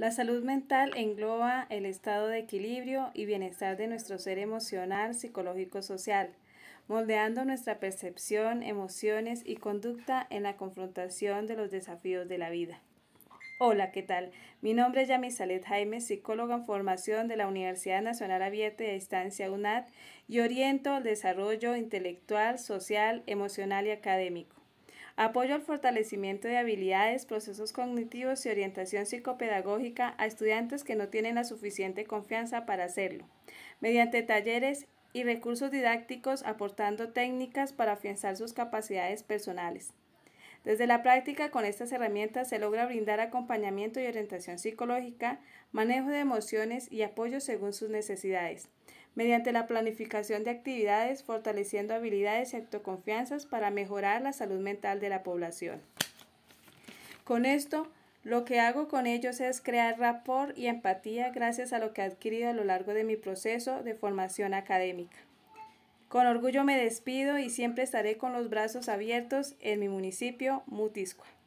La salud mental engloba el estado de equilibrio y bienestar de nuestro ser emocional, psicológico, social, moldeando nuestra percepción, emociones y conducta en la confrontación de los desafíos de la vida. Hola, ¿qué tal? Mi nombre es Yamisalet Jaime, psicóloga en formación de la Universidad Nacional Abierta y a Distancia UNAD y oriento al desarrollo intelectual, social, emocional y académico apoyo al fortalecimiento de habilidades, procesos cognitivos y orientación psicopedagógica a estudiantes que no tienen la suficiente confianza para hacerlo, mediante talleres y recursos didácticos aportando técnicas para afianzar sus capacidades personales. Desde la práctica con estas herramientas se logra brindar acompañamiento y orientación psicológica, manejo de emociones y apoyo según sus necesidades mediante la planificación de actividades, fortaleciendo habilidades y autoconfianzas para mejorar la salud mental de la población. Con esto, lo que hago con ellos es crear rapport y empatía gracias a lo que he adquirido a lo largo de mi proceso de formación académica. Con orgullo me despido y siempre estaré con los brazos abiertos en mi municipio Mutiscua.